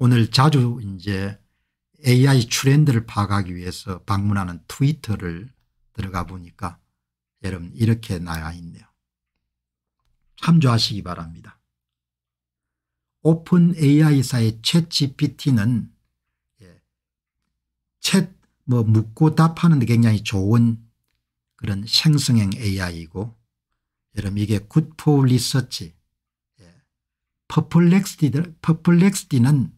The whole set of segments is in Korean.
오늘 자주 이제 AI 트렌드를 파악하기 위해서 방문하는 트위터를 들어가 보니까 여러분 이렇게 나와 있네요. 참조하시기 바랍니다. 오픈 AI사의 챗 GPT는 예, 챗뭐 묻고 답하는 데 굉장히 좋은 그런 생성형 AI이고 여러분 이게 굿포 리서치 예, 퍼플렉스티, 퍼플렉스티는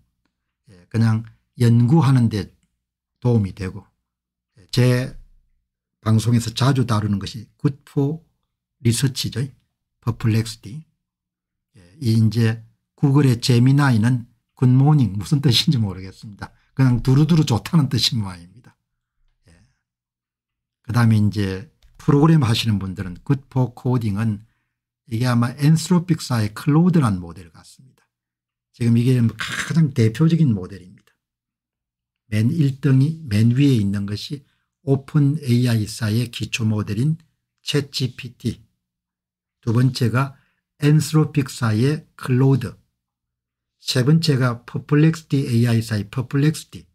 그냥 연구하는 데 도움이 되고 제 방송에서 자주 다루는 것이 굿포 리서치죠. 퍼플렉스티. 이 이제 구글의 재미나이는 굿모닝 무슨 뜻인지 모르겠습니다. 그냥 두루두루 좋다는 뜻인 모양입니다. 예. 그 다음에 이제 프로그램 하시는 분들은 굿포 코딩은 이게 아마 엔스로픽사의 클로드라는 모델 같습니다. 지금 이게 뭐 가장 대표적인 모델입니다. 맨 1등이 맨 위에 있는 것이 오픈 AI사의 기초 모델인 챗GPT 두 번째가 엔스로픽사의 클로드 세 번째가 퍼플렉스티 AI사의 퍼플렉스티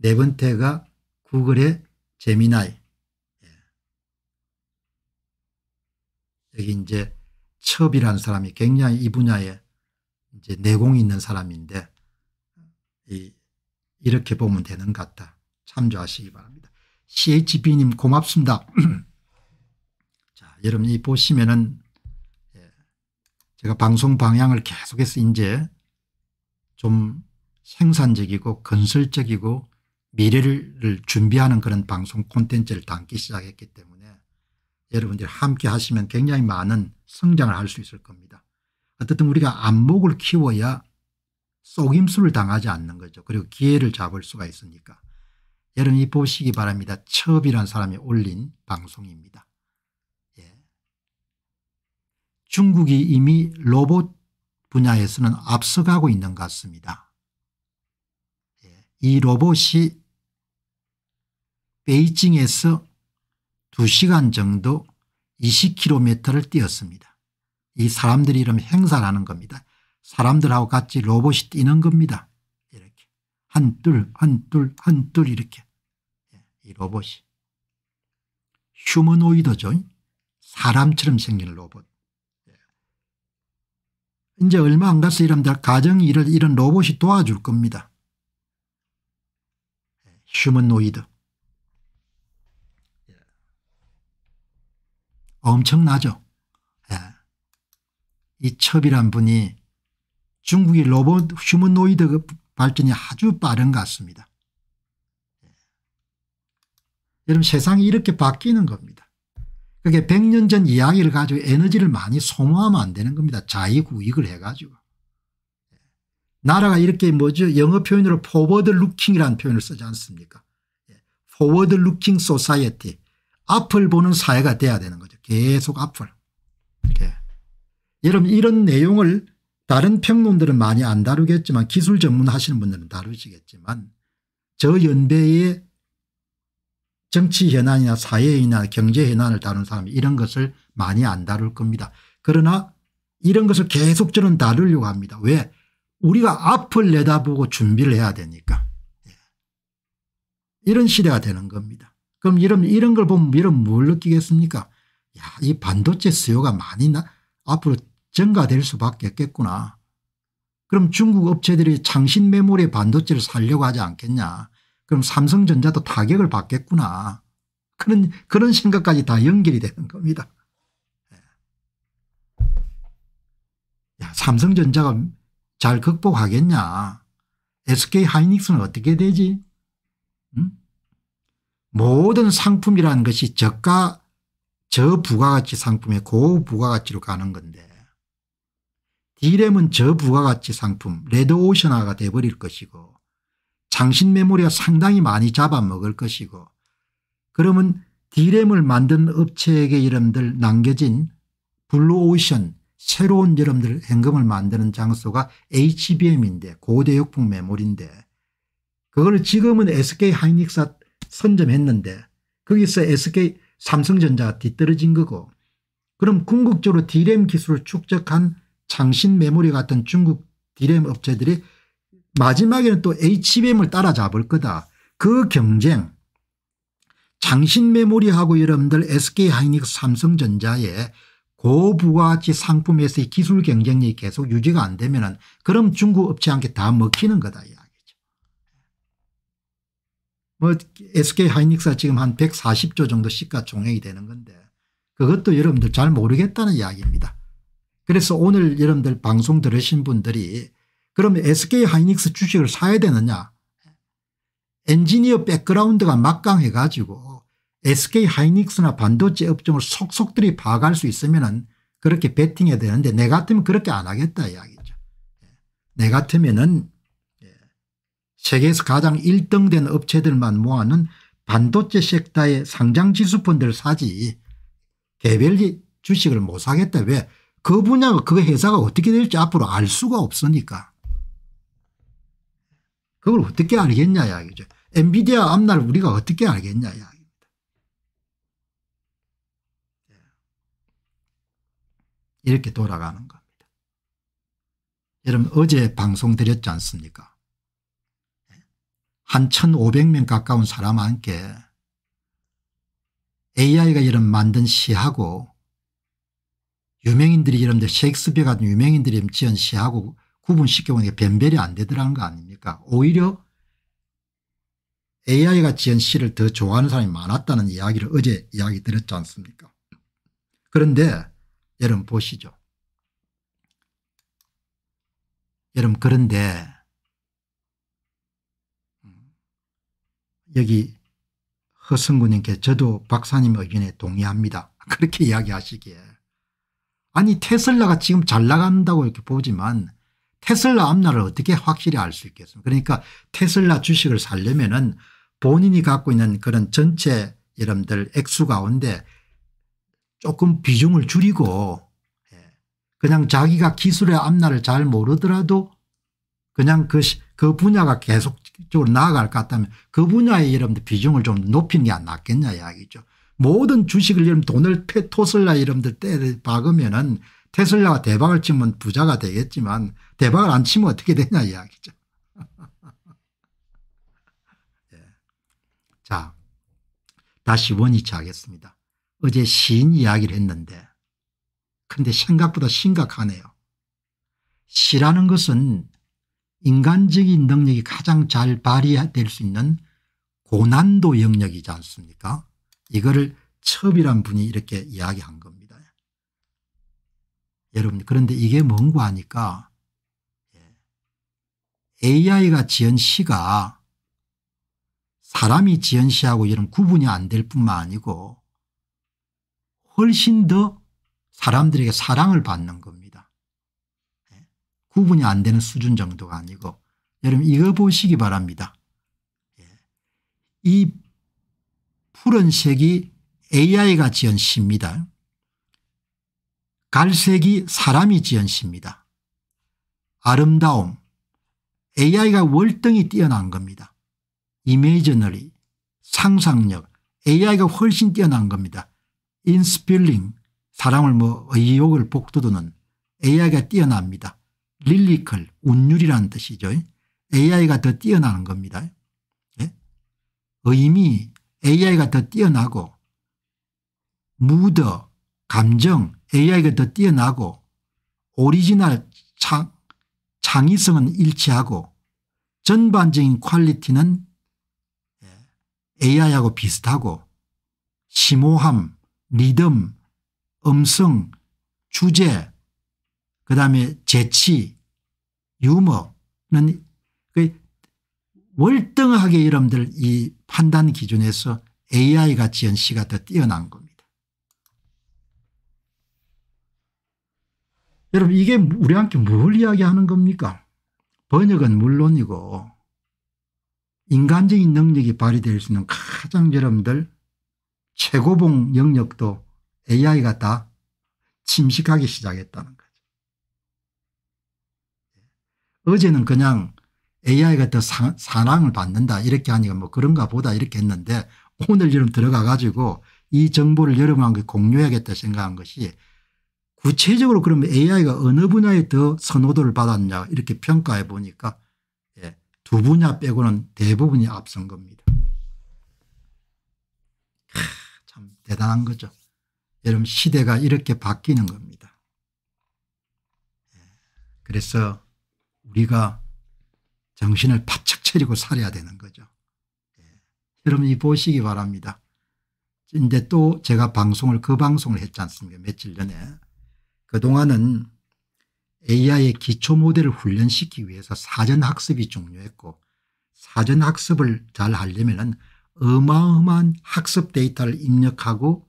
네 번째가 구글의 제미나이 예. 여기 이제 첩이라는 사람이 굉장히 이 분야에 이제 내공이 있는 사람인데 이, 이렇게 보면 되는 것 같다. 참조하시기 바랍니다. CHB님 고맙습니다. 자, 여러분이 보시면은 예, 제가 방송 방향을 계속해서 이제 좀 생산적이고 건설적이고 미래를 준비하는 그런 방송 콘텐츠를 담기 시작했기 때문에 여러분들이 함께 하시면 굉장히 많은 성장을 할 수 있을 겁니다. 어쨌든 우리가 안목을 키워야 속임수를 당하지 않는 거죠. 그리고 기회를 잡을 수가 있으니까. 여러분이 보시기 바랍니다. 첩이라는 사람이 올린 방송입니다. 예. 중국이 이미 로봇 분야에서는 앞서가고 있는 것 같습니다. 예. 이 로봇이 베이징에서 2시간 정도 20km를 뛰었습니다. 이 사람들이 이름 행사라는 겁니다. 사람들하고 같이 로봇이 뛰는 겁니다. 이렇게 한둘한둘한 한둘 이렇게 예, 이 로봇이 휴머노이드죠. 사람처럼 생긴 로봇. 예. 이제 얼마 안 가서 이런면 가정 일을 이런 로봇이 도와줄 겁니다. 예, 휴머노이드. 엄청나죠. 이 첩이란 분이 중국의 로봇 휴머노이드 그 발전이 아주 빠른 것 같습니다. 예. 여러분 세상이 이렇게 바뀌는 겁니다. 그게 100년 전 이야기를 가지고 에너지를 많이 소모하면 안 되는 겁니다. 자의구익을 해가지고. 예. 나라가 이렇게 뭐죠 영어 표현으로 포워드 루킹이라는 표현을 쓰지 않습니까 포워드 루킹 소사이어티 앞을 보는 사회가 돼야 되는 거죠. 계속 앞을. 이렇게. 예. 여러분 이런 내용을 다른 평론들은 많이 안 다루겠지만 기술 전문하시는 분들은 다루시겠지만 저 연배의 정치 현안이나 사회 이나 경제 현안을 다룬 사람이 이런 것을 많이 안 다룰 겁니다. 그러나 이런 것을 계속 저는 다루려고 합니다. 왜 우리가 앞을 내다보고 준비를 해야 되니까 예. 이런 시대가 되는 겁니다. 그럼 이런 이런 걸 보면 이런 뭘 느끼겠습니까 야이 반도체 수요가 많이 나 앞으로 증가될 수밖에 없겠구나. 그럼 중국 업체들이 창신 메모리 반도체를 살려고 하지 않겠냐. 그럼 삼성전자도 타격을 받겠구나. 그런 그런 생각까지 다 연결이 되는 겁니다. 예. 야, 삼성전자가 잘 극복하겠냐. SK 하이닉스는 어떻게 되지? 모든 상품이라는 것이 저가 저부가가치 상품의 고부가가치로 가는 건데 디램은 저부가 가치 상품 레드오션화가 돼버릴 것이고 장신 메모리가 상당히 많이 잡아먹을 것이고 그러면 디램을 만든 업체에게 이름들 남겨진 블루오션 새로운 여러분들 현금을 만드는 장소가 HBM인데 고대역풍 메모리인데 그걸 지금은 s k 하이닉스 선점했는데 거기서 SK 삼성전자가 뒤떨어진 거고 그럼 궁극적으로 D램 기술을 축적한 장신 메모리 같은 중국 디램 업체들이 마지막에는 또 HBM을 따라잡을 거다. 그 경쟁 장신 메모리하고 여러분들 SK하이닉스 삼성전자의 고부가치 상품에서의 기술 경쟁이 력 계속 유지가 안 되면 은 그럼 중국 업체한테 다 먹히는 거다 이야기죠. 뭐 SK하이닉스가 지금 한 140조 정도 시가총액이 되는 건데 그것도 여러분들 잘 모르겠다는 이야기입니다. 그래서 오늘 여러분들 방송 들으신 분들이 그럼 SK 하이닉스 주식을 사야 되느냐 엔지니어 백그라운드가 막강해 가지고 SK 하이닉스나 반도체 업종을 속속들이 파악할 수 있으면 은 그렇게 베팅해야 되는데 내 같으면 그렇게 안 하겠다 이야기죠. 예. 내 같으면 은 예. 세계에서 가장 1등 된 업체들만 모아는 반도체 섹터의 상장지수펀드를 사지 개별 주식을 못 사겠다. 왜그 분야가 그 회사가 어떻게 될지 앞으로 알 수가 없으니까. 그걸 어떻게 알겠냐 이야기죠. 엔비디아 앞날 우리가 어떻게 알겠냐 이야기입니다. 예. 이렇게 돌아가는 겁니다. 여러분 어제 방송 드렸지 않습니까? 한 1,500명 가까운 사람한테 AI가 이런 만든 시하고 유명인들이 이런데 셰익스피어 같은 유명인들이 지은 시하고 구분시켜보니까 변별이 안 되더라는 거 아닙니까 오히려 AI가 지은 시를 더 좋아하는 사람이 많았다는 이야기를 어제 이야기 드렸지 않습니까 그런데 여러분 보시죠 여러분 그런데 여기 허승구님께 저도 박사님 의견에 동의합니다. 그렇게 이야기하시기에 아니 테슬라가 지금 잘 나간다고 이렇게 보지만 테슬라 앞날을 어떻게 확실히 알 수 있겠습니까 그러니까 테슬라 주식을 살려면 은 본인이 갖고 있는 그런 전체 여러분들 액수 가운데 조금 비중을 줄이고 예, 그냥 자기가 기술의 앞날을 잘 모르더라도 그냥 그, 그 분야가 계속적으로 나아갈 것 같다면 그 분야에 여러분들 비중을 좀 높이는 게 안 낫겠냐 이야기죠. 모든 주식을 이름 돈을 토슬라 이름들 때 박으면은 테슬라가 대박을 치면 부자가 되겠지만 대박을 안 치면 어떻게 되냐 이야기죠. 네. 자 다시 원위치 하겠습니다. 어제 시인 이야기를 했는데 근데 생각보다 심각하네요. 시라는 것은 인간적인 능력이 가장 잘 발휘될 수 있는 고난도 영역이지 않습니까 이거를 첩이란 분이 이렇게 이야기한 겁니다. 여러분 그런데 이게 뭔고 하니까 예, AI가 지은 시가 사람이 지은 시하고 이런 구분이 안 될 뿐만 아니고 훨씬 더 사람들에게 사랑을 받는 겁니다. 예, 구분이 안 되는 수준 정도가 아니고 여러분 이거 보시기 바랍니다. 예, 이 푸른색이 AI가 지은 시입니다. 갈색이 사람이 지은 시입니다. 아름다움 AI가 월등히 뛰어난 겁니다. 이미지너리 상상력 AI가 훨씬 뛰어난 겁니다. 인스필링 사람을 뭐 의욕을 복돋우는 AI가 뛰어납니다. 릴리컬 운율이라는 뜻이죠. AI가 더 뛰어나는 겁니다. 예? 의미 AI가 더 뛰어나고 무더 감정 AI가 더 뛰어나고 오리지널 창, 창의성은 일치하고 전반적인 퀄리티는 예, AI하고 비슷하고 심오함 리듬 음성 주제 그다음에 재치 유머는 월등하게 여러분들 이 판단 기준에서 AI가 지은 시가 더 뛰어난 겁니다. 여러분 이게 우리한테 뭘 이야기하는 겁니까 번역은 물론이고 인간적인 능력이 발휘될 수 있는 가장 여러분들 최고봉 영역도 AI가 다 침식하기 시작했다는 거죠. 어제는 그냥 AI 같은 사랑을 받는다 이렇게 하니까 뭐 그런가 보다 이렇게 했는데 오늘 여름 들어가 가지고 이 정보를 여러분과 공유해야겠다 생각한 것이 구체적으로 그러면 AI가 어느 분야에 더 선호도를 받았냐 이렇게 평가해 보니까 예, 두 분야 빼고는 대부분이 앞선 겁니다. 참 대단한 거죠. 여러분 시대가 이렇게 바뀌는 겁니다. 예, 그래서 우리가 정신을 바짝 차리고 살아야 되는 거죠. 예. 여러분 이 보시기 바랍니다. 이제 또 제가 방송을 그 방송을 했지 않습니까 며칠 전에. 그동안은 AI의 기초 모델을 훈련시키기 위해서 사전학습이 중요했고 사전학습을 잘 하려면 어마어마한 학습 데이터를 입력하고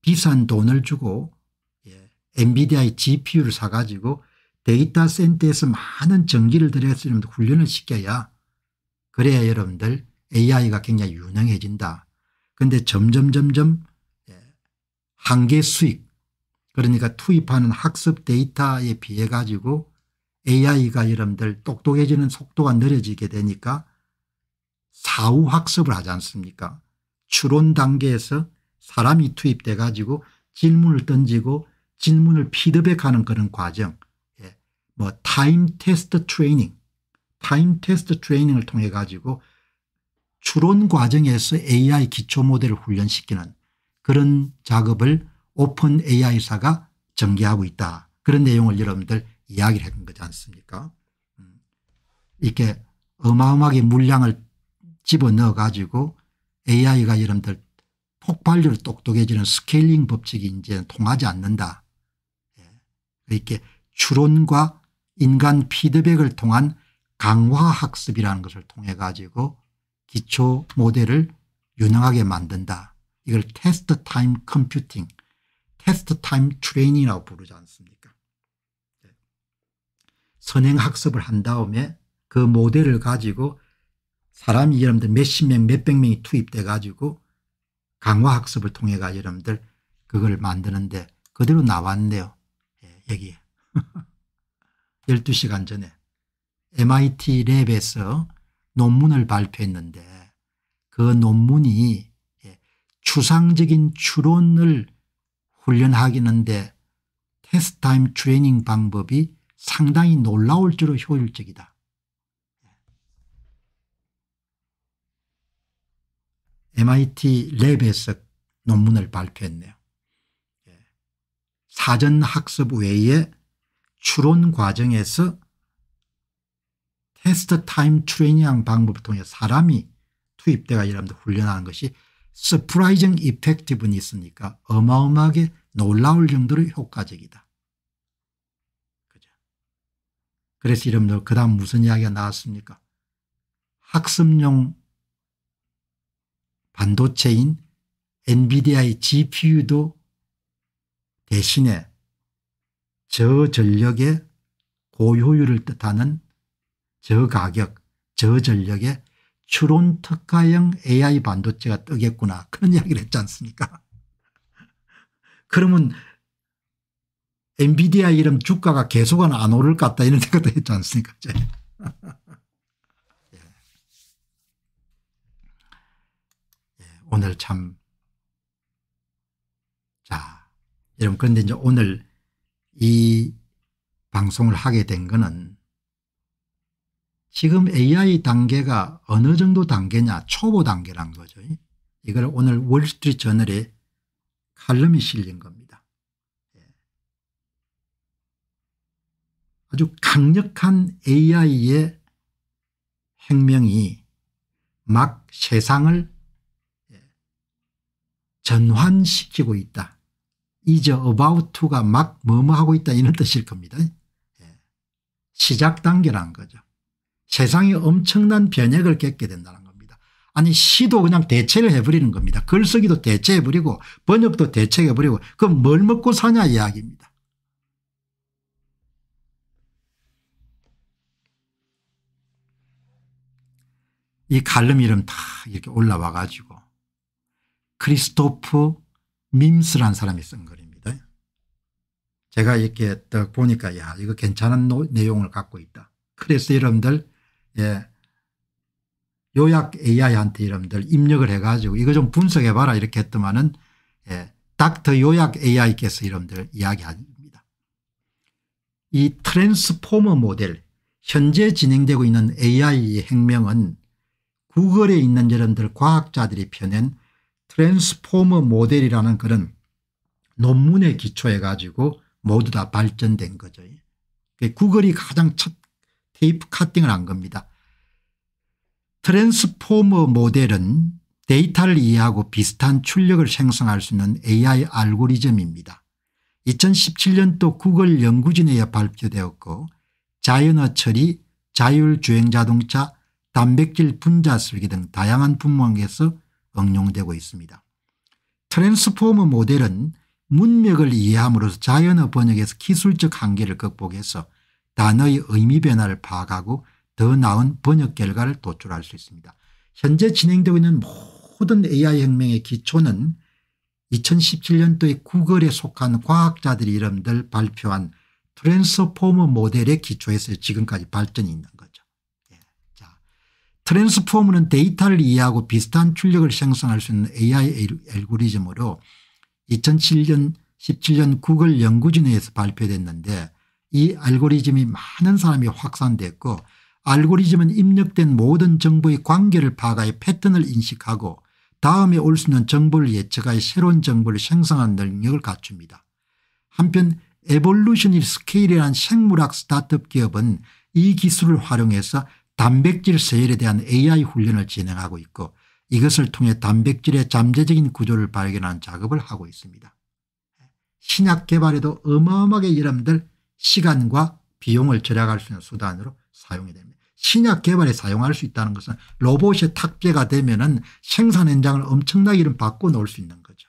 비싼 돈을 주고 예, 엔비디아의 GPU를 사가지고 데이터 센터에서 많은 전기를 들여서 훈련을 시켜야 그래야 여러분들 AI가 굉장히 유능해진다. 그런데 점점 점점 예, 한계 수익 그러니까 투입하는 학습 데이터에 비해 가지고 AI가 여러분들 똑똑해지는 속도가 느려지게 되니까 사후 학습을 하지 않습니까 추론 단계에서 사람이 투입돼 가지고 질문을 던지고 질문을 피드백하는 그런 과정 뭐 타임 테스트 트레이닝, 타임 테스트 트레이닝을 통해 가지고 추론 과정에서 AI 기초 모델을 훈련시키는 그런 작업을 오픈 AI사가 전개하고 있다. 그런 내용을 여러분들 이야기를 한 거지 않습니까? 음. 이렇게 어마어마하게 물량을 집어넣어 가지고 AI가 여러분들 폭발적 똑똑해지는 스케일링 법칙이 이제 통하지 않는다. 예. 이렇게 추론과 인간 피드백을 통한 강화학습이라는 것을 통해 가지고 기초 모델을 유능하게 만든다. 이걸 테스트 타임 컴퓨팅, 테스트 타임 트레이닝이라고 부르지 않습니까 네. 선행학습을 한 다음에 그 모델을 가지고 사람이 여러분들 몇십 명 몇백 명이 투입돼 가지고 강화학습을 통해 가지고 여러분들 그걸 만드는데 그대로 나왔네요. 예, 여기에. 12시간 전에 MIT 랩에서 논문을 발표했는데 그 논문이 예, 추상적인 추론을 훈련하기는데 테스트타임 트레이닝 방법이 상당히 놀라울 정도로 효율적이다. 예. MIT 랩에서 논문을 발표했네요. 예. 사전학습 외에 추론 과정에서 테스트 타임 트레이닝 방법을 통해 사람이 투입돼가 여러분들 훈련하는 것이 서프라이징 이펙티브니스니까 어마어마하게 놀라울 정도로 효과적이다. 그죠? 그래서 여러분들 그 다음 무슨 이야기가 나왔습니까? 학습용 반도체인 엔비디아의 GPU도 대신에 저 전력의 고효율을 뜻하는 저가격, 저전력의 추론 특가형 AI 반도체가 뜨겠구나 그런 이야기를 했지 않습니까 그러면 엔비디아 이름 주가가 계속안 오를 것 같다 이런 생각도 했지 않습니까 예. 예, 오늘 참 자 여러분 그런데 이제 오늘 이 방송을 하게 된 것은 지금 AI 단계가 어느 정도 단계냐 초보 단계란 거죠. 이걸 오늘 월스트리트저널에 칼럼이 실린 겁니다. 예. 아주 강력한 AI의 혁명이 막 세상을 예, 전환시키고 있다. 이제 about to가 막 뭐뭐 하고 있다 이런 뜻일 겁니다. 예. 시작 단계라는 거죠. 세상이 엄청난 변혁을 겪게 된다는 겁니다. 아니 시도 그냥 대체를 해버리는 겁니다. 글쓰기도 대체해버리고 번역도 대체해버리고 그럼 뭘 먹고 사냐 이야기입니다. 이 칼럼 이름 다 이렇게 올라와 가지고 크리스토프 밈스란 사람이 쓴 글입니다. 제가 이렇게 딱 보니까 야 이거 괜찮은 노, 내용을 갖고 있다. 그래서 여러분들 예, 요약 AI한테 여러분들 입력을 해가지고 이거 좀 분석해봐라 이렇게 했더만은 예, 닥터 요약 AI께서 여러분들 이야기합니다. 이 트랜스포머 모델 현재 진행되고 있는 AI의 혁명은 구글에 있는 여러분들 과학자들이 펴낸 트랜스포머 모델이라는 그런 논문에 기초해 가지고 모두 다 발전된 거죠. 구글이 가장 첫 테이프 카팅을 한 겁니다. 트랜스포머 모델은 데이터를 이해하고 비슷한 출력을 생성할 수 있는 AI 알고리즘입니다. 2017년도 구글 연구진에 의해 발표되었고 자연어 처리, 자율주행자동차, 단백질 분자쓰기 등 다양한 품목에서 응용되고 있습니다. 트랜스포머 모델은 문맥을 이해함으로써 자연어 번역에서 기술적 한계를 극복해서 단어의 의미 변화를 파악하고 더 나은 번역 결과를 도출할 수 있습니다. 현재 진행되고 있는 모든 AI 혁명의 기초는 2017년도에 구글에 속한 과학자들이 이름들 발표한 트랜스포머 모델의 기초에서 지금까지 발전이 있는 트랜스포머는 데이터를 이해하고 비슷한 출력을 생성할 수 있는 AI 알고리즘으로 2007년 17년 구글 연구진에서 발표됐는데 이 알고리즘이 많은 사람이 확산됐고 알고리즘은 입력된 모든 정보의 관계를 파악하여 패턴을 인식하고 다음에 올 수 있는 정보를 예측하여 새로운 정보를 생성하는 능력을 갖춥니다. 한편 에볼루션이 스케일이라는 생물학 스타트업 기업은 이 기술을 활용해서 단백질 세열에 대한 AI 훈련을 진행하고 있고 이것을 통해 단백질의 잠재적인 구조를 발견하는 작업을 하고 있습니다. 신약 개발에도 어마어마하게 여러분들 시간과 비용을 절약할 수 있는 수단으로 사용이 됩니다. 신약 개발에 사용할 수 있다는 것은 로봇이 탁재가 되면 은 생산 현장을 엄청나게 이런 바꿔놓을 수 있는 거죠.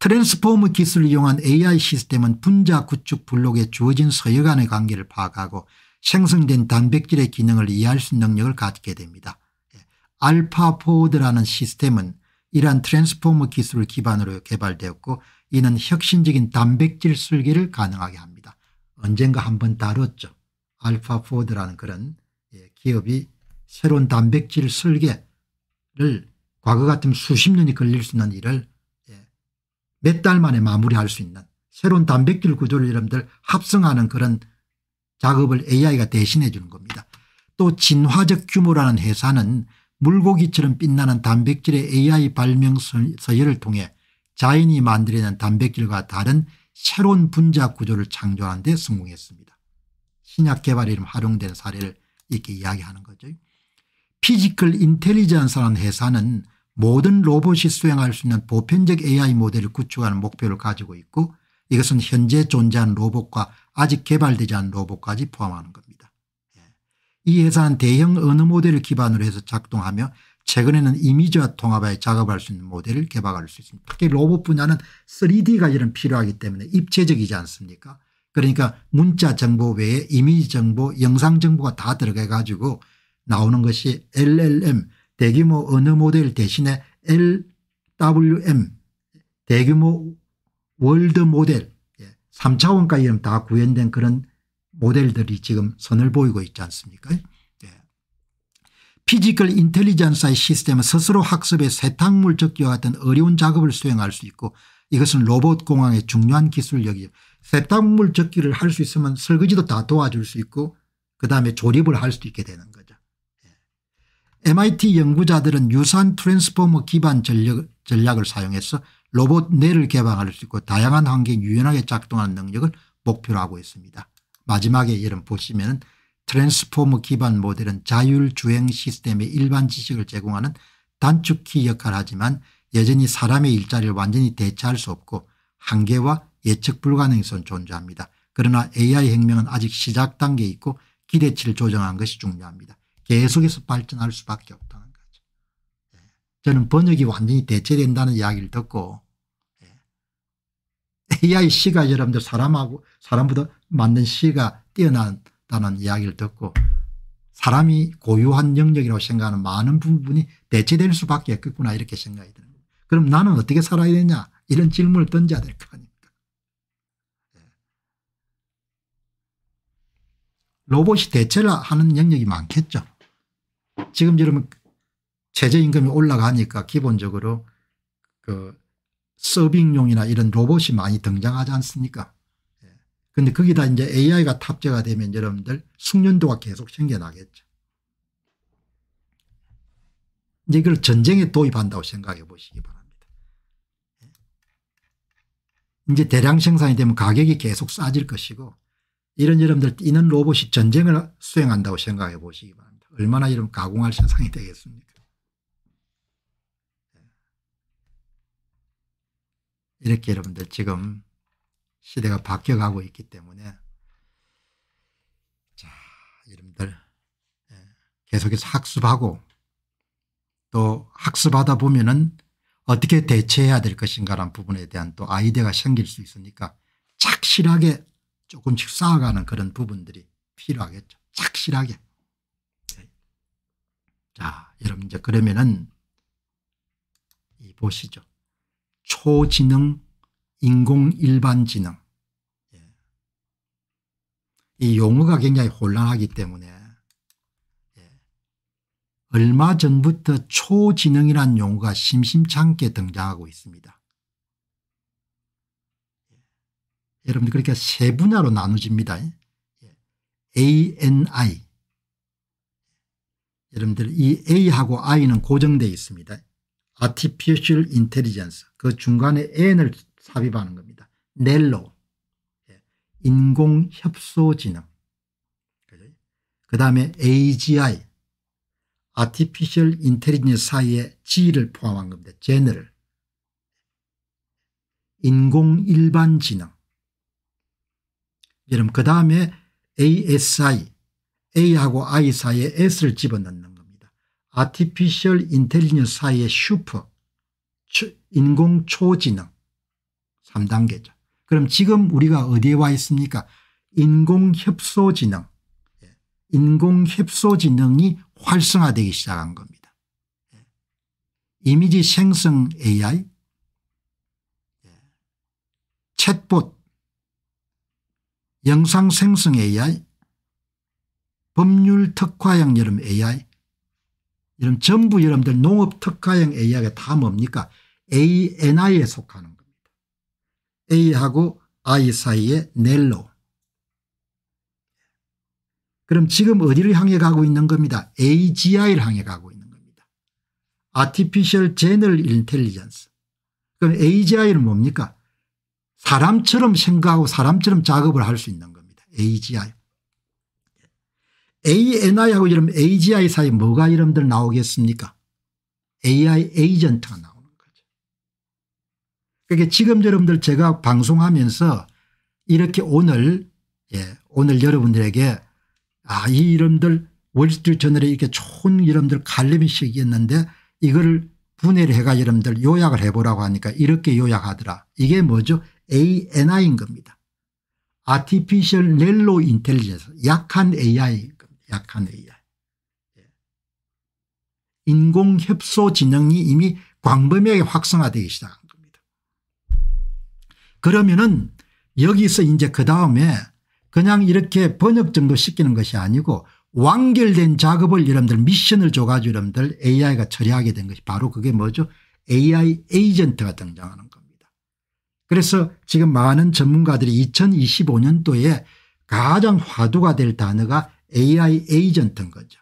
트랜스포머 기술을 이용한 AI 시스템은 분자 구축 블록에 주어진 서열 간의 관계를 파악하고 생성된 단백질의 기능을 이해할 수 있는 능력을 갖게 됩니다. 예. 알파포드라는 시스템은 이러한 트랜스포머 기술을 기반으로 개발되었고 이는 혁신적인 단백질 술기를 가능하게 합니다. 언젠가 한번 다뤘죠. 알파포드라는 그런 예, 기업이 새로운 단백질 설계를 과거 같으면 수십 년이 걸릴 수 있는 일을 예, 몇달 만에 마무리할 수 있는 새로운 단백질 구조를 여러분들 합성하는 그런 작업을 AI가 대신해 주는 겁니다. 또 진화적 규모라는 회사는 물고기처럼 빛나는 단백질의 AI 발명 서열을 통해 자연이 만들어낸 단백질과 다른 새로운 분자 구조를 창조하는 데 성공했습니다. 신약 개발에 활용된 사례를 이렇게 이야기하는 거죠. 피지컬 인텔리전스라는 회사는 모든 로봇이 수행할 수 있는 보편적 AI 모델을 구축하는 목표를 가지고 있고 이것은 현재 존재한 로봇과 아직 개발되지 않은 로봇까지 포함하는 겁니다. 예. 이 회사는 대형 언어 모델을 기반으로 해서 작동하며 최근에는 이미지와 통합하여 작업할 수 있는 모델을 개발할 수 있습니다. 특히 로봇 분야는 3D가 이런 필요하기 때문에 입체적이지 않습니까 그러니까 문자 정보 외에 이미지 정보 영상 정보가 다 들어가 가지고 나오는 것이 LLM 대규모 언어 모델 대신에 LWM 대규모 월드 모델 3차원까지 예, 다 구현된 그런 모델들이 지금 선을 보이고 있지 않습니까 피지컬 예. 인텔리전스의 시스템은 스스로 학습의 세탁물 적기와 같은 어려운 작업을 수행할 수 있고 이것은 로봇 공항의 중요한 기술력이에 세탁물 적기를 할 수 있으면 설거지도 다 도와줄 수 있고 그다음에 조립을 할 수 있게 되는 거죠. 예. MIT 연구자들은 유산 트랜스포머 기반 전략을 사용해서 로봇 뇌를 개발할 수 있고 다양한 환경에 유연하게 작동하는 능력을 목표로 하고 있습니다. 마지막에 여러분 보시면 트랜스포머 기반 모델은 자율주행 시스템의 일반 지식을 제공하는 단축키 역할을 하지만 여전히 사람의 일자리를 완전히 대체할 수 없고 한계와 예측 불가능성은 존재합니다. 그러나 AI 혁명은 아직 시작 단계에 있고 기대치를 조정한 것이 중요합니다. 계속해서 발전할 수밖에 없다. 저는 번역이 완전히 대체된다는 이야기를 듣고 예. AI 시가 여러분들 사람하고 사람보다 만든 시가 뛰어난다는 이야기를 듣고 사람이 고유한 영역이라고 생각하는 많은 부분이 대체될 수밖에 없겠구나 이렇게 생각이 드는 거예요. 그럼 나는 어떻게 살아야 되냐 이런 질문을 던져야 될거 아닙니까 예. 로봇이 대체를 하는 영역이 많겠죠. 지금 여러분 최저임금이 올라가니까 기본적으로 그 서빙용이나 이런 로봇이 많이 등장하지 않습니까 예. 근데 거기다 이제 AI가 탑재가 되면 여러분들 숙련도가 계속 생겨나겠죠. 이제 이걸 전쟁에 도입한다고 생각해 보시기 바랍니다. 예. 이제 대량 생산이 되면 가격이 계속 싸질 것이고 이런 여러분들 뛰는 로봇이 전쟁을 수행한다고 생각해 보시기 바랍니다. 얼마나 이런 가공할 세상이 되겠습니까? 이렇게 여러분들 지금 시대가 바뀌어가고 있기 때문에 자 여러분들 예, 계속해서 학습하고 또 학습하다 보면은 어떻게 대체해야 될 것인가라는 부분에 대한 또 아이디어가 생길 수 있으니까 착실하게 조금씩 쌓아가는 그런 부분들이 필요하겠죠. 착실하게. 자 여러분 이제 그러면은 이 보시죠. 초지능, 인공일반지능. 예. 이 용어가 굉장히 혼란하기 때문에 예. 얼마 전부터 초지능이란 용어가 심심찮게 등장하고 있습니다. 예. 여러분들 그렇게 그러니까 세 분야로 나누집니다. ANI 여러분들 이 A하고 I는 고정되어 있습니다. artificial intelligence 그 중간에 n을 삽입하는 겁니다. 넬로 인공협소지능 그 다음에 AGI artificial intelligence 사이에 G를 포함한 겁니다. general 인공일반지능 여러분 그 다음에 ASI A하고 I 사이에 S를 집어넣는 아티피셜 인텔리전스 사이의 슈퍼 인공 초지능 3단계죠. 그럼 지금 우리가 어디에 와 있습니까? 인공 협소지능 예. 인공 협소지능이 활성화되기 시작한 겁니다. 예. 이미지 생성 AI 예. 챗봇 영상 생성 AI 법률 특화형 여름 AI 이런 전부 여러분들 농업 특화형 AI가 다 뭡니까? ANI에 속하는 겁니다. A하고 I 사이에 넬로. 그럼 지금 어디를 향해 가고 있는 겁니다. AGI를 향해 가고 있는 겁니다. Artificial General Intelligence. 그럼 AGI는 뭡니까? 사람처럼 생각하고 사람처럼 작업을 할 수 있는 겁니다. AGI. ANI하고 이름 AGI 사이 뭐가 이름들 나오겠습니까? AI 에이전트가 나오는 거죠. 그러 그러니까 지금 여러분들 제가 방송하면서 이렇게 오늘 예, 오늘 여러분들에게 아이 이름들 월스트리트저널에 이렇게 좋은 이름들 갈림식이 있는데 이거를 분해를 해가 여러분들 요약을 해보라고 하니까 이렇게 요약하더라. 이게 뭐죠? ANI인 겁니다. Artificial Narrow Intelligence 약한 a i 약한 AI. 예. 인공협소 진영이 이미 광범위하게 확성화되기 시작한 겁니다. 그러면은 여기서 이제 그 다음에 그냥 이렇게 번역 정도 시키는 것이 아니고 완결된 작업을 여러분들 미션을 줘가지고 여러분들 AI가 처리하게 된 것이 바로 그게 뭐죠 AI 에이전트가 등장하는 겁니다. 그래서 지금 많은 전문가들이 2025년도에 가장 화두가 될 단어가 AI 에이전트인 거죠.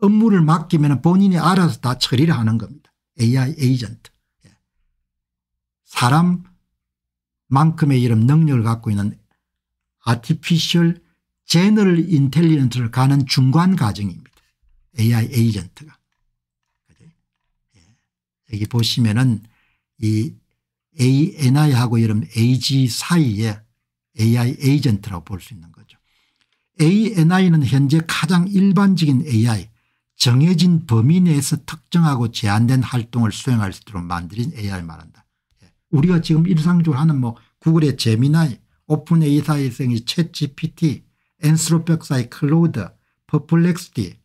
업무를 맡기면 본인이 알아서 다 처리를 하는 겁니다. AI 에이전트. 예. 사람만큼의 이런 능력을 갖고 있는 아티피셜 제너럴 인텔리전트를 가는 중간 과정입니다. AI 에이전트가. 예. 여기 보시면은 이 ANI하고 이런 AG 사이에 AI 에이전트라고 볼 수 있는 ANI는 현재 가장 일반적인 AI 정해진 범위 내에서 특정하고 제한된 활동을 수행할 수 있도록 만들인 AI 말한다. 예. 우리가 지금 일상적으로 하는 뭐 구글의 제미나이 오픈 에이사의 생이 챗 GPT 앤스로백사의 클로드 퍼플렉스티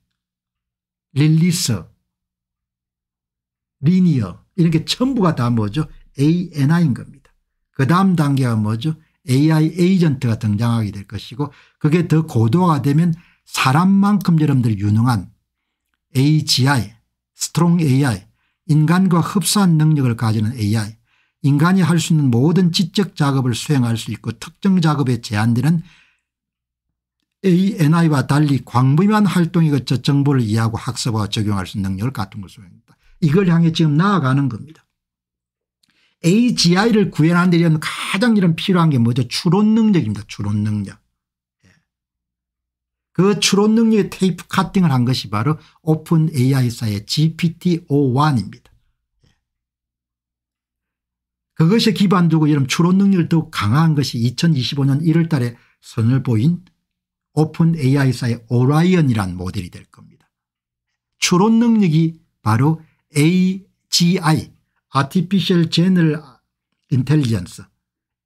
릴리스 리니어 이렇게 전부가 다 뭐죠 ANI인 겁니다. 그 다음 단계가 뭐죠 AI 에이전트가 등장하게 될 것이고 그게 더고도화 되면 사람만큼 여러분들 유능한 AGI 스트롱 AI 인간과 흡사한 능력을 가지는 AI 인간이 할 수 있는 모든 지적 작업을 수행할 수 있고 특정 작업에 제한되는 ANI와 달리 광범위한 활동에 거쳐 정보를 이해하고 학습하고 적용할 수 있는 능력을 갖춘 것으로 입니다. 이걸 향해 지금 나아가는 겁니다. AGI를 구현하는 데 이런 가장 이런 필요한 게 뭐죠? 추론 능력입니다. 추론 능력. 예. 그 추론 능력의 테이프 카팅을 한 것이 바로 오픈 AI사의 GPT-O1입니다. 예. 그것에 기반 두고 이런 추론 능력을 더욱 강화한 것이 2025년 1월 달에 선을 보인 오픈 AI사의 오라이언이란 모델이 될 겁니다. 추론 능력이 바로 AGI Artificial General Intelligence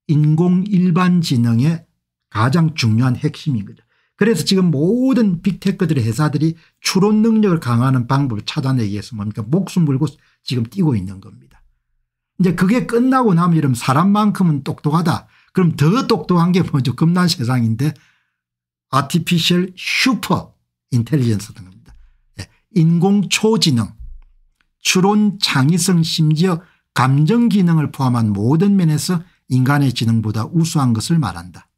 인공 일반 지능의 가장 중요한 핵심입니다. 그래서 지금 모든 빅테크들의 회사들이 추론 능력을 강화하는 방법을 찾아내기 위해서 뭡니까 목숨 걸고 지금 뛰고 있는 겁니다. 이제 그게 끝나고 나면 이러면 사람만큼은 똑똑하다. 그럼 더 똑똑한 게 뭐죠 금난 세상인데 아티피셜 슈퍼 인텔리전스 등입니다. 인공 초지능 추론, 창의성 심지어 감정 기능을 포함한 모든 면에서 인간의 지능보다 우수한 것을 말한다.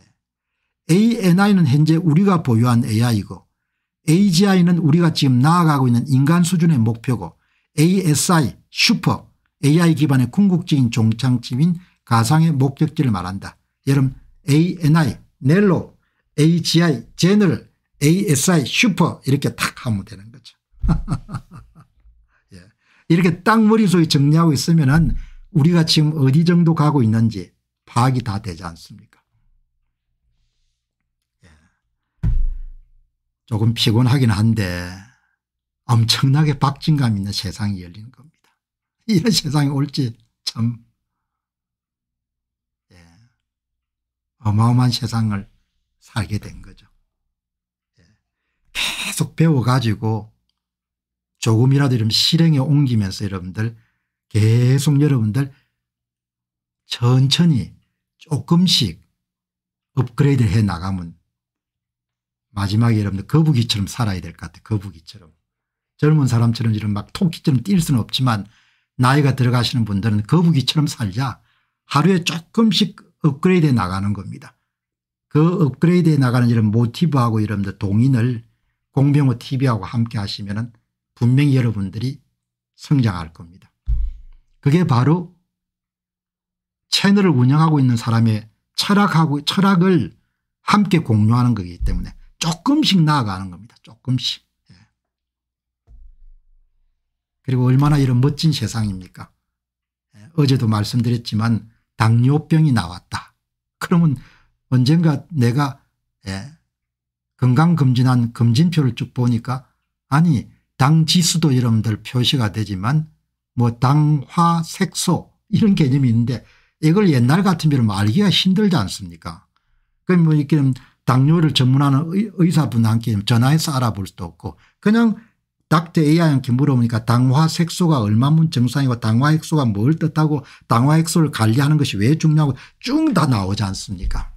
예. ANI는 현재 우리가 보유한 AI고 AGI는 우리가 지금 나아가고 있는 인간 수준의 목표고 ASI 슈퍼 AI 기반의 궁극적인 종착지인 가상의 목적지를 말한다. 여름 ANI, 넬로, AGI, 제너럴, ASI, 슈퍼 이렇게 탁 하면 되는 거죠. 이렇게 딱 머릿속에 정리하고 있으면은 우리가 지금 어디 정도 가고 있는지 파악이 다 되지 않습니까? 예. 조금 피곤하긴 한데 엄청나게 박진감 있는 세상이 열리는 겁니다. 이런 세상이 올지 참 예. 어마어마한 세상을 살게 된 거죠. 예. 계속 배워가지고 조금이라도 이런 실행에 옮기면서 여러분들 계속 여러분들 천천히 조금씩 업그레이드 해 나가면 마지막에 여러분들 거북이처럼 살아야 될 것 같아요. 거북이처럼. 젊은 사람처럼 이런 막 토끼처럼 뛸 수는 없지만 나이가 들어가시는 분들은 거북이처럼 살자 하루에 조금씩 업그레이드 해 나가는 겁니다. 그업그레이드해 나가는 이런 모티브하고 이런 동인을 공병호 TV하고 함께 하시면은 분명히 여러분들이 성장할 겁니다. 그게 바로 채널을 운영하고 있는 사람의 철학하고 철학을 함께 공유하는 것기 때문에 조금씩 나아가는 겁니다. 조금씩. 예. 그리고 얼마나 이런 멋진 세상입니까. 예. 어제도 말씀드렸지만 당뇨병이 나왔다. 그러면 언젠가 내가 예. 건강검진한 검진표를 쭉 보니까 아니 당 지수도 여러분들 표시가 되지만 뭐 당화 색소 이런 개념이 있는데 이걸 옛날 같으면 뭐 알기가 힘들지 않습니까 그럼 뭐 이렇게 당뇨를 전문하는 의사분한테 전화해서 알아볼 수도 없고 그냥 닥터 AI한테 물어보니까 당화색소가 얼마문 증상이고 당화핵소가 뭘 뜻하고 당화핵소를 관리하는 것이 왜 중요하고 쭉 다 나오지 않습니까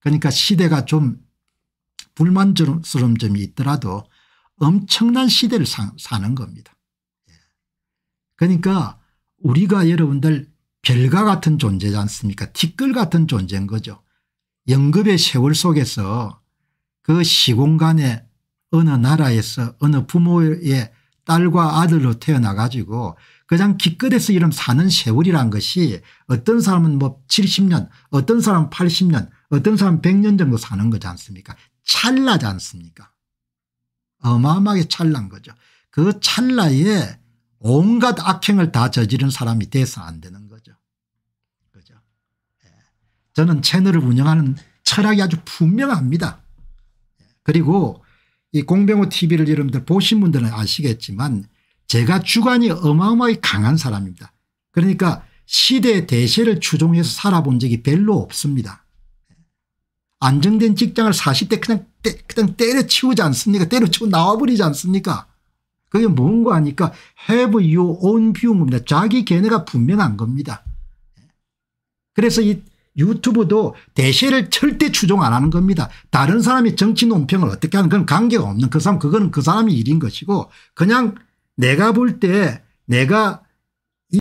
그러니까 시대가 좀 불만스러운 점이 있더라도 엄청난 시대를 사, 는 겁니다. 예. 그러니까 우리가 여러분들 별과 같은 존재지 않습니까 티끌 같은 존재인 거죠. 연급의 세월 속에서 그 시공간에 어느 나라에서 어느 부모의 딸과 아들로 태어나 가지고 그냥 기껏해서 이런 사는 세월이란 것이 어떤 사람은 뭐 70년 어떤 사람은 80년 어떤 사람은 100년 정도 사는 거지 않습니까 찰나지 않습니까 어마어마하게 찰난 거죠. 그 찰나에 온갖 악행을 다 저지른 사람이 돼서 안 되는 거죠. 그죠. 예. 저는 채널을 운영하는 철학이 아주 분명합니다. 예. 그리고 이 공병호 TV를 여러분들 보신 분들은 아시겠지만 제가 주관이 어마어마하게 강한 사람입니다. 그러니까 시대 대세를 추종해서 살아본 적이 별로 없습니다. 안정된 직장을 40대 그냥, 때, 그냥 때려치우지 않습니까? 때려치고 나와버리지 않습니까? 그게 뭔가 하니까 have you own view입니다. 자기 견해가 분명한 겁니다. 그래서 이 유튜브도 대세를 절대 추종 안 하는 겁니다. 다른 사람이 정치 논평을 어떻게 하는 건 관계가 없는 그 사람 그거는 그 사람의 일인 것이고 그냥 내가 볼 때 내가